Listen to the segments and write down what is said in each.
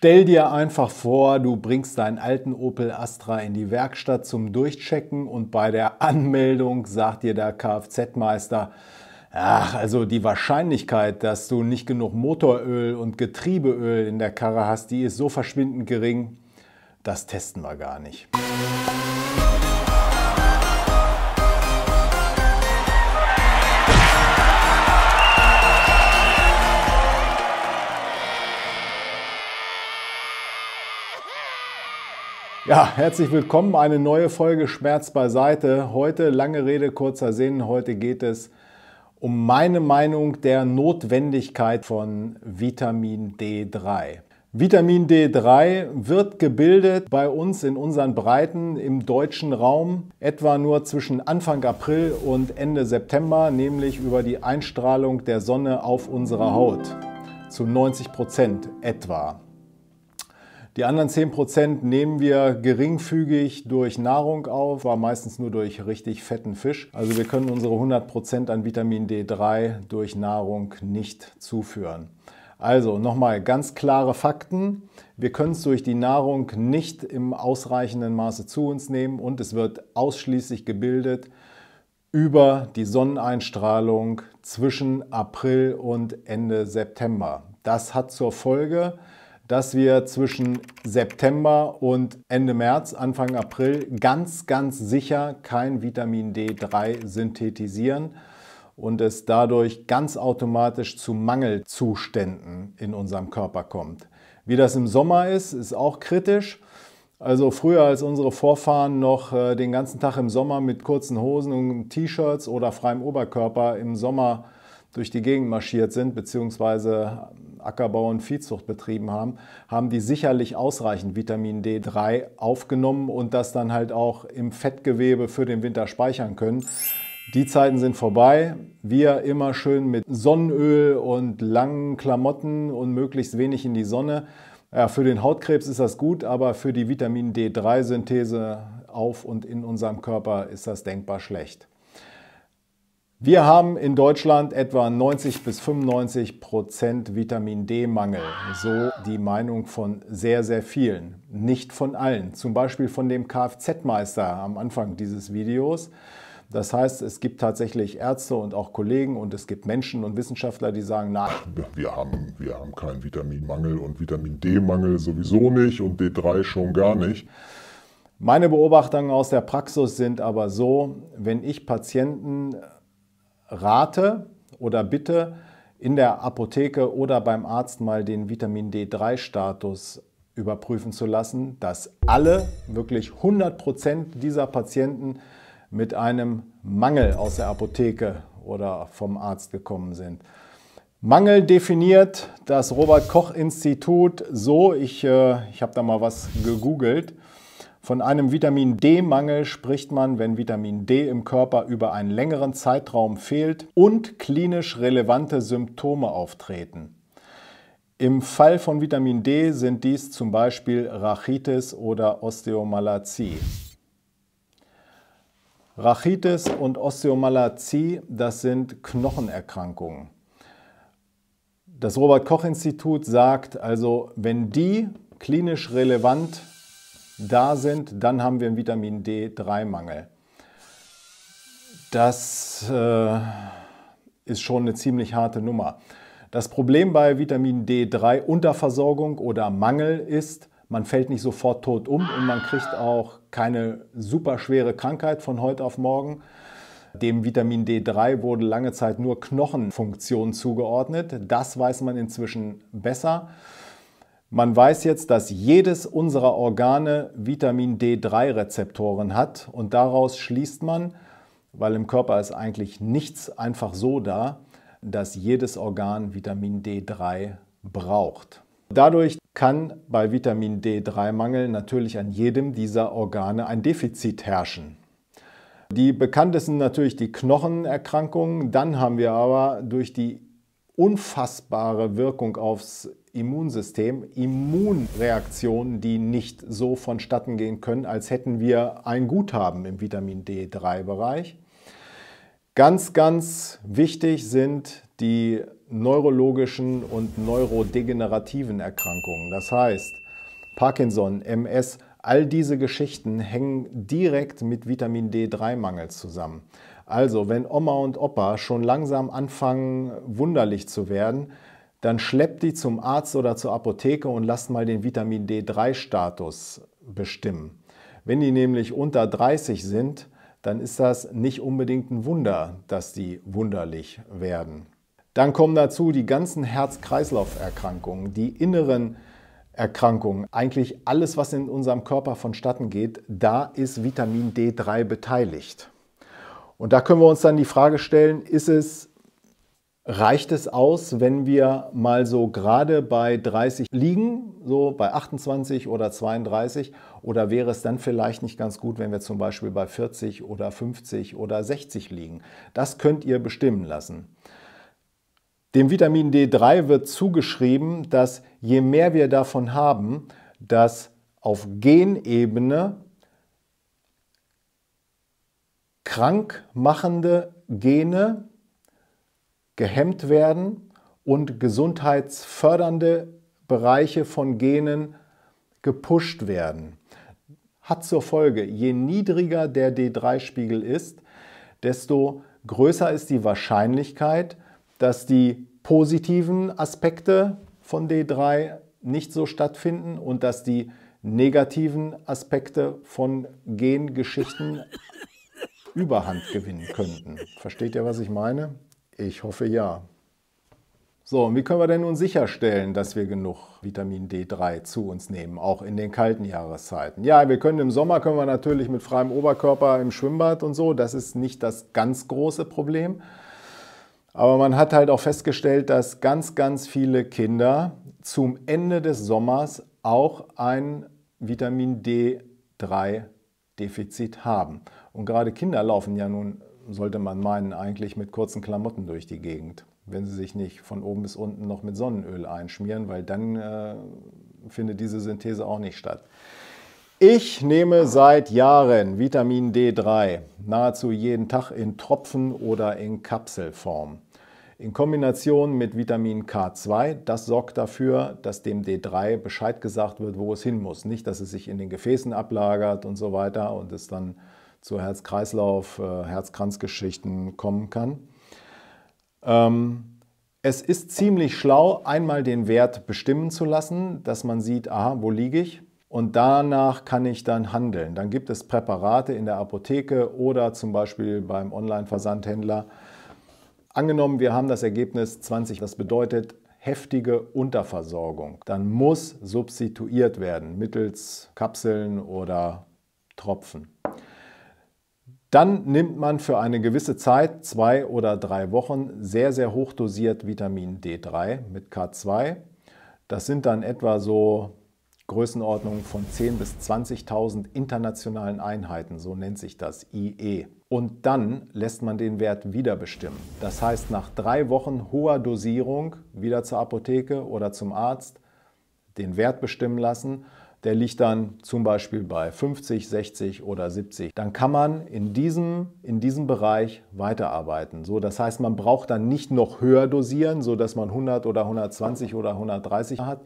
Stell dir einfach vor, du bringst deinen alten Opel Astra in die Werkstatt zum Durchchecken und bei der Anmeldung sagt dir der Kfz-Meister, Ach, also die Wahrscheinlichkeit, dass du nicht genug Motoröl und Getriebeöl in der Karre hast, die ist so verschwindend gering, das testen wir gar nicht. Ja, herzlich willkommen. Eine neue Folge Schmerz beiseite. Heute lange Rede, kurzer Sinn. Heute geht es um meine Meinung der Notwendigkeit von Vitamin D3. Vitamin D3 wird gebildet bei uns in unseren Breiten im deutschen Raum etwa nur zwischen Anfang April und Ende September, nämlich über die Einstrahlung der Sonne auf unserer Haut zu 90 Prozent etwa. Die anderen 10% nehmen wir geringfügig durch Nahrung auf, war meistens nur durch richtig fetten Fisch. Also wir können unsere 100% an Vitamin D3 durch Nahrung nicht zuführen. Also nochmal ganz klare Fakten. Wir können es durch die Nahrung nicht im ausreichenden Maße zu uns nehmen und es wird ausschließlich gebildet über die Sonneneinstrahlung zwischen April und Ende September. Das hat zur Folge, dass wir zwischen September und Ende März, Anfang April ganz, ganz sicher kein Vitamin D3 synthetisieren und es dadurch ganz automatisch zu Mangelzuständen in unserem Körper kommt. Wie das im Sommer ist, ist auch kritisch. Also früher, als unsere Vorfahren noch äh, den ganzen Tag im Sommer mit kurzen Hosen und T-Shirts oder freiem Oberkörper im Sommer durch die Gegend marschiert sind, beziehungsweise Ackerbau und Viehzucht betrieben haben, haben die sicherlich ausreichend Vitamin D3 aufgenommen und das dann halt auch im Fettgewebe für den Winter speichern können. Die Zeiten sind vorbei. Wir immer schön mit Sonnenöl und langen Klamotten und möglichst wenig in die Sonne. Ja, für den Hautkrebs ist das gut, aber für die Vitamin D3-Synthese auf und in unserem Körper ist das denkbar schlecht. Wir haben in Deutschland etwa 90 bis 95 Prozent Vitamin D-Mangel, so die Meinung von sehr, sehr vielen, nicht von allen. Zum Beispiel von dem Kfz-Meister am Anfang dieses Videos. Das heißt, es gibt tatsächlich Ärzte und auch Kollegen und es gibt Menschen und Wissenschaftler, die sagen, na, Wir haben, wir haben keinen Vitaminmangel und Vitamin D-Mangel sowieso nicht und D3 schon gar nicht. Meine Beobachtungen aus der Praxis sind aber so, wenn ich Patienten rate oder bitte in der Apotheke oder beim Arzt mal den Vitamin D3-Status überprüfen zu lassen, dass alle, wirklich 100% Prozent dieser Patienten mit einem Mangel aus der Apotheke oder vom Arzt gekommen sind. Mangel definiert das Robert Koch Institut so, ich, äh, ich habe da mal was gegoogelt, von einem Vitamin D-Mangel spricht man, wenn Vitamin D im Körper über einen längeren Zeitraum fehlt und klinisch relevante Symptome auftreten. Im Fall von Vitamin D sind dies zum Beispiel Rachitis oder Osteomalazie. Rachitis und Osteomalazie, das sind Knochenerkrankungen. Das Robert Koch Institut sagt also, wenn die klinisch relevant da sind, dann haben wir einen Vitamin D3-Mangel. Das äh, ist schon eine ziemlich harte Nummer. Das Problem bei Vitamin D3-Unterversorgung oder Mangel ist, man fällt nicht sofort tot um und man kriegt auch keine super schwere Krankheit von heute auf morgen. Dem Vitamin D3 wurde lange Zeit nur Knochenfunktion zugeordnet. Das weiß man inzwischen besser. Man weiß jetzt, dass jedes unserer Organe Vitamin D3-Rezeptoren hat und daraus schließt man, weil im Körper ist eigentlich nichts einfach so da, dass jedes Organ Vitamin D3 braucht. Dadurch kann bei Vitamin D3-Mangel natürlich an jedem dieser Organe ein Defizit herrschen. Die bekanntesten natürlich die Knochenerkrankungen, dann haben wir aber durch die unfassbare Wirkung aufs Immunsystem Immunreaktionen, die nicht so vonstatten gehen können, als hätten wir ein Guthaben im Vitamin D3-Bereich. Ganz, ganz wichtig sind die neurologischen und neurodegenerativen Erkrankungen. Das heißt, Parkinson, MS, all diese Geschichten hängen direkt mit Vitamin D3-Mangel zusammen. Also, wenn Oma und Opa schon langsam anfangen, wunderlich zu werden, dann schleppt die zum Arzt oder zur Apotheke und lasst mal den Vitamin D3-Status bestimmen. Wenn die nämlich unter 30 sind, dann ist das nicht unbedingt ein Wunder, dass die wunderlich werden. Dann kommen dazu die ganzen Herz-Kreislauf-Erkrankungen, die inneren Erkrankungen, eigentlich alles, was in unserem Körper vonstatten geht, da ist Vitamin D3 beteiligt. Und da können wir uns dann die Frage stellen, ist es reicht es aus, wenn wir mal so gerade bei 30 liegen, so bei 28 oder 32? Oder wäre es dann vielleicht nicht ganz gut, wenn wir zum Beispiel bei 40 oder 50 oder 60 liegen? Das könnt ihr bestimmen lassen. Dem Vitamin D3 wird zugeschrieben, dass je mehr wir davon haben, dass auf Genebene krankmachende Gene gehemmt werden und gesundheitsfördernde Bereiche von Genen gepusht werden. Hat zur Folge, je niedriger der D3-Spiegel ist, desto größer ist die Wahrscheinlichkeit, dass die positiven Aspekte von D3 nicht so stattfinden und dass die negativen Aspekte von Gengeschichten Überhand gewinnen könnten. Versteht ihr, was ich meine? Ich hoffe ja. So, und wie können wir denn nun sicherstellen, dass wir genug Vitamin D3 zu uns nehmen, auch in den kalten Jahreszeiten? Ja, wir können im Sommer können wir natürlich mit freiem Oberkörper im Schwimmbad und so, das ist nicht das ganz große Problem. Aber man hat halt auch festgestellt, dass ganz ganz viele Kinder zum Ende des Sommers auch ein Vitamin D3 Defizit haben. Und gerade Kinder laufen ja nun sollte man meinen, eigentlich mit kurzen Klamotten durch die Gegend, wenn sie sich nicht von oben bis unten noch mit Sonnenöl einschmieren, weil dann äh, findet diese Synthese auch nicht statt. Ich nehme seit Jahren Vitamin D3 nahezu jeden Tag in Tropfen oder in Kapselform. In Kombination mit Vitamin K2, das sorgt dafür, dass dem D3 Bescheid gesagt wird, wo es hin muss. Nicht, dass es sich in den Gefäßen ablagert und so weiter und es dann zu Herz-Kreislauf, äh, Herz-Kranz-Geschichten kommen kann. Ähm, es ist ziemlich schlau, einmal den Wert bestimmen zu lassen, dass man sieht, aha, wo liege ich? Und danach kann ich dann handeln. Dann gibt es Präparate in der Apotheke oder zum Beispiel beim Online-Versandhändler. Angenommen, wir haben das Ergebnis 20, das bedeutet heftige Unterversorgung. Dann muss substituiert werden mittels Kapseln oder Tropfen. Dann nimmt man für eine gewisse Zeit, zwei oder drei Wochen, sehr, sehr hoch dosiert Vitamin D3 mit K2. Das sind dann etwa so Größenordnungen von 10.000 bis 20.000 internationalen Einheiten, so nennt sich das IE. Und dann lässt man den Wert wieder bestimmen. Das heißt, nach drei Wochen hoher Dosierung wieder zur Apotheke oder zum Arzt den Wert bestimmen lassen der liegt dann zum Beispiel bei 50, 60 oder 70. Dann kann man in diesem, in diesem Bereich weiterarbeiten. So, das heißt, man braucht dann nicht noch höher dosieren, sodass man 100 oder 120 oder 130 hat,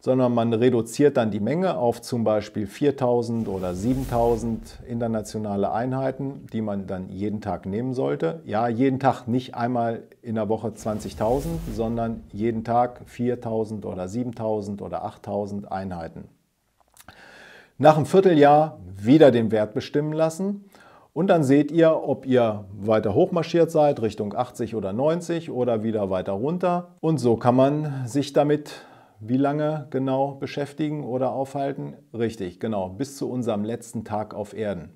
sondern man reduziert dann die Menge auf zum Beispiel 4000 oder 7000 internationale Einheiten, die man dann jeden Tag nehmen sollte. Ja, jeden Tag nicht einmal in der Woche 20.000, sondern jeden Tag 4000 oder 7000 oder 8000 Einheiten. Nach einem Vierteljahr wieder den Wert bestimmen lassen und dann seht ihr, ob ihr weiter hochmarschiert seid, Richtung 80 oder 90 oder wieder weiter runter. Und so kann man sich damit wie lange genau beschäftigen oder aufhalten? Richtig, genau, bis zu unserem letzten Tag auf Erden.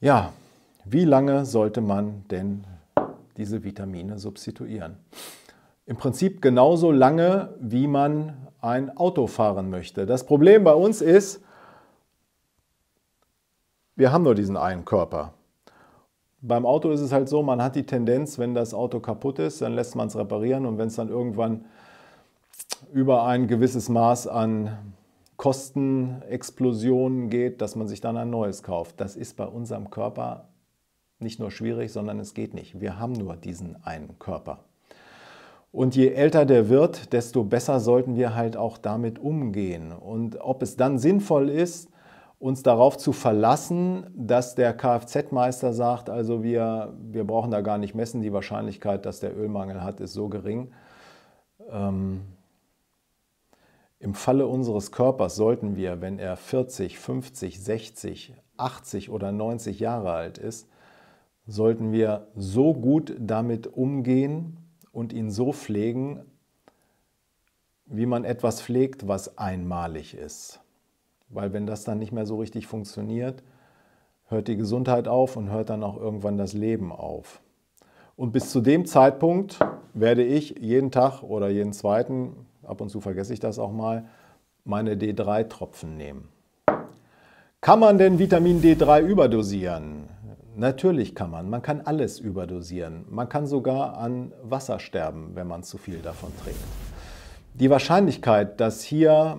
Ja, wie lange sollte man denn diese Vitamine substituieren? Im Prinzip genauso lange, wie man ein Auto fahren möchte. Das Problem bei uns ist, wir haben nur diesen einen Körper. Beim Auto ist es halt so, man hat die Tendenz, wenn das Auto kaputt ist, dann lässt man es reparieren und wenn es dann irgendwann über ein gewisses Maß an Kostenexplosionen geht, dass man sich dann ein neues kauft. Das ist bei unserem Körper nicht nur schwierig, sondern es geht nicht. Wir haben nur diesen einen Körper. Und je älter der wird, desto besser sollten wir halt auch damit umgehen. Und ob es dann sinnvoll ist, uns darauf zu verlassen, dass der Kfz-Meister sagt, also wir, wir brauchen da gar nicht messen, die Wahrscheinlichkeit, dass der Ölmangel hat, ist so gering. Ähm, Im Falle unseres Körpers sollten wir, wenn er 40, 50, 60, 80 oder 90 Jahre alt ist, sollten wir so gut damit umgehen und ihn so pflegen, wie man etwas pflegt, was einmalig ist. Weil wenn das dann nicht mehr so richtig funktioniert, hört die Gesundheit auf und hört dann auch irgendwann das Leben auf. Und bis zu dem Zeitpunkt werde ich jeden Tag oder jeden zweiten, ab und zu vergesse ich das auch mal, meine D3-Tropfen nehmen. Kann man denn Vitamin D3 überdosieren? Natürlich kann man. Man kann alles überdosieren. Man kann sogar an Wasser sterben, wenn man zu viel davon trinkt. Die Wahrscheinlichkeit, dass hier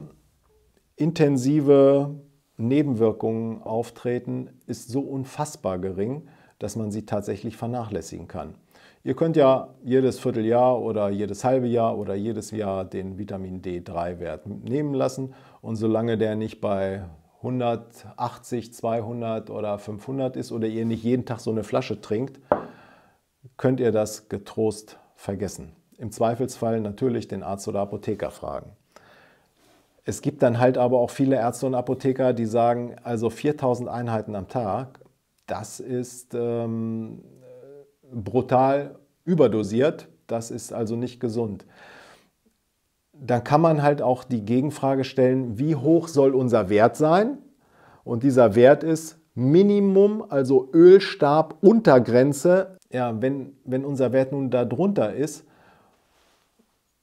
intensive Nebenwirkungen auftreten, ist so unfassbar gering, dass man sie tatsächlich vernachlässigen kann. Ihr könnt ja jedes Vierteljahr oder jedes halbe Jahr oder jedes Jahr den Vitamin D3-Wert nehmen lassen und solange der nicht bei 180, 200 oder 500 ist oder ihr nicht jeden Tag so eine Flasche trinkt, könnt ihr das getrost vergessen. Im Zweifelsfall natürlich den Arzt oder Apotheker fragen. Es gibt dann halt aber auch viele Ärzte und Apotheker, die sagen, also 4000 Einheiten am Tag, das ist ähm, brutal überdosiert, das ist also nicht gesund. Dann kann man halt auch die Gegenfrage stellen, wie hoch soll unser Wert sein? Und dieser Wert ist Minimum, also Ölstab Untergrenze. Ja, wenn, wenn unser Wert nun da drunter ist,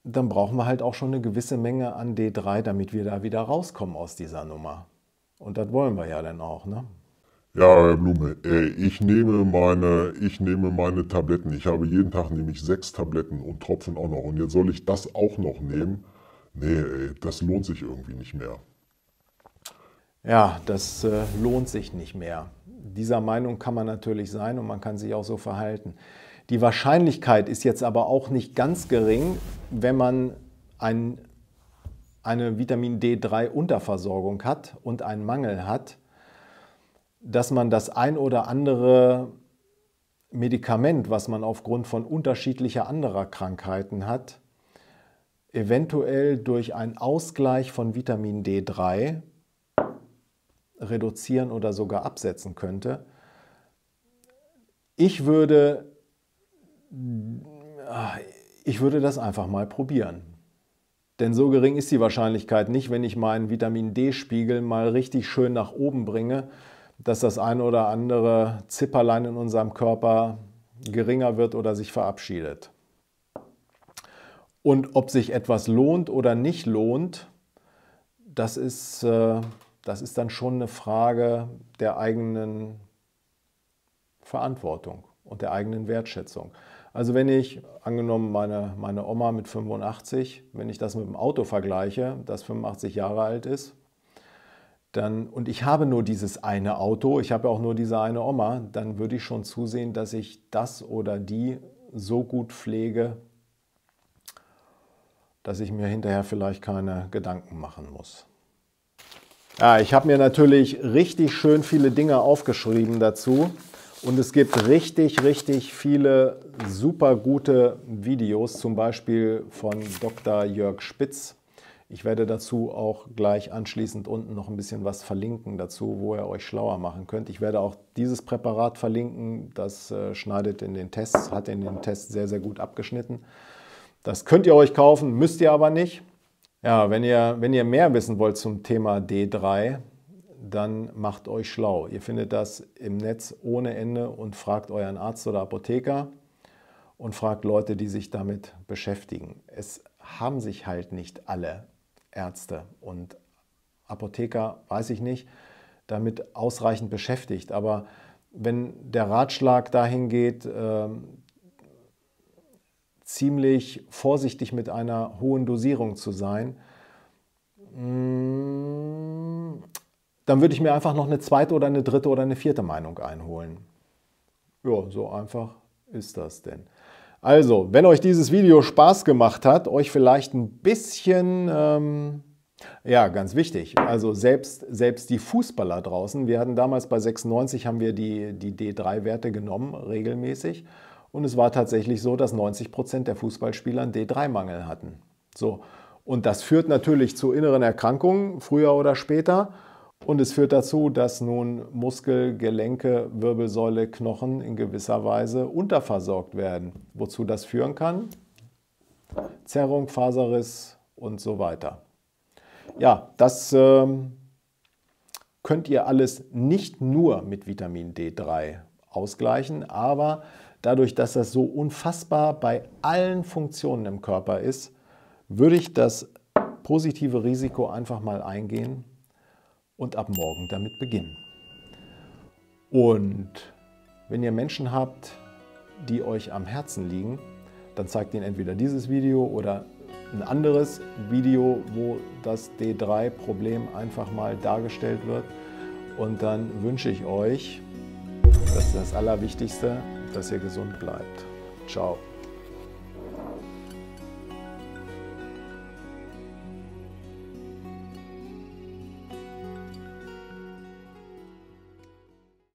dann brauchen wir halt auch schon eine gewisse Menge an D3, damit wir da wieder rauskommen aus dieser Nummer. Und das wollen wir ja dann auch, ne? Ja, Herr Blume, äh, ich nehme meine, ich nehme meine Tabletten. Ich habe jeden Tag nämlich sechs Tabletten und Tropfen auch noch. Und jetzt soll ich das auch noch nehmen? Nee, ey, das lohnt sich irgendwie nicht mehr. Ja, das äh, lohnt sich nicht mehr. Dieser Meinung kann man natürlich sein und man kann sich auch so verhalten. Die Wahrscheinlichkeit ist jetzt aber auch nicht ganz gering, wenn man ein, eine Vitamin D3-Unterversorgung hat und einen Mangel hat, dass man das ein oder andere Medikament, was man aufgrund von unterschiedlicher anderer Krankheiten hat, eventuell durch einen Ausgleich von Vitamin D3 reduzieren oder sogar absetzen könnte. Ich würde ich würde das einfach mal probieren. Denn so gering ist die Wahrscheinlichkeit nicht, wenn ich meinen Vitamin D-Spiegel mal richtig schön nach oben bringe, dass das eine oder andere Zipperlein in unserem Körper geringer wird oder sich verabschiedet. Und ob sich etwas lohnt oder nicht lohnt, das ist, äh, das ist dann schon eine Frage der eigenen Verantwortung und der eigenen Wertschätzung. Also wenn ich, angenommen meine, meine Oma mit 85, wenn ich das mit dem Auto vergleiche, das 85 Jahre alt ist, dann, und ich habe nur dieses eine Auto, ich habe auch nur diese eine Oma, dann würde ich schon zusehen, dass ich das oder die so gut pflege, dass ich mir hinterher vielleicht keine Gedanken machen muss. Ja, ich habe mir natürlich richtig schön viele Dinge aufgeschrieben dazu. Und es gibt richtig, richtig viele super gute Videos, zum Beispiel von Dr. Jörg Spitz. Ich werde dazu auch gleich anschließend unten noch ein bisschen was verlinken dazu, wo ihr euch schlauer machen könnt. Ich werde auch dieses Präparat verlinken. Das äh, schneidet in den Tests, hat in den Tests sehr, sehr gut abgeschnitten. Das könnt ihr euch kaufen, müsst ihr aber nicht. Ja, wenn ihr, wenn ihr mehr wissen wollt zum Thema D3, dann macht euch schlau. Ihr findet das im Netz ohne Ende und fragt euren Arzt oder Apotheker und fragt Leute, die sich damit beschäftigen. Es haben sich halt nicht alle Ärzte und Apotheker, weiß ich nicht, damit ausreichend beschäftigt. Aber wenn der Ratschlag dahin geht, äh, ziemlich vorsichtig mit einer hohen Dosierung zu sein, mm, dann würde ich mir einfach noch eine zweite oder eine dritte oder eine vierte Meinung einholen. Ja, so einfach ist das denn. Also, wenn euch dieses Video Spaß gemacht hat, euch vielleicht ein bisschen, ähm, ja, ganz wichtig, also selbst, selbst die Fußballer draußen, wir hatten damals bei 96, haben wir die, die D3-Werte genommen, regelmäßig. Und es war tatsächlich so, dass 90 Prozent der Fußballspieler einen D3-Mangel hatten. So. Und das führt natürlich zu inneren Erkrankungen, früher oder später. Und es führt dazu, dass nun Muskel, Gelenke, Wirbelsäule, Knochen in gewisser Weise unterversorgt werden. Wozu das führen kann? Zerrung, Faserriss und so weiter. Ja, das ähm, könnt ihr alles nicht nur mit Vitamin D3 ausgleichen, aber dadurch, dass das so unfassbar bei allen Funktionen im Körper ist, würde ich das positive Risiko einfach mal eingehen und ab morgen damit beginnen. Und wenn ihr Menschen habt, die euch am Herzen liegen, dann zeigt ihnen entweder dieses Video oder ein anderes Video, wo das D3-Problem einfach mal dargestellt wird. Und dann wünsche ich euch, das ist das Allerwichtigste, dass ihr gesund bleibt. Ciao.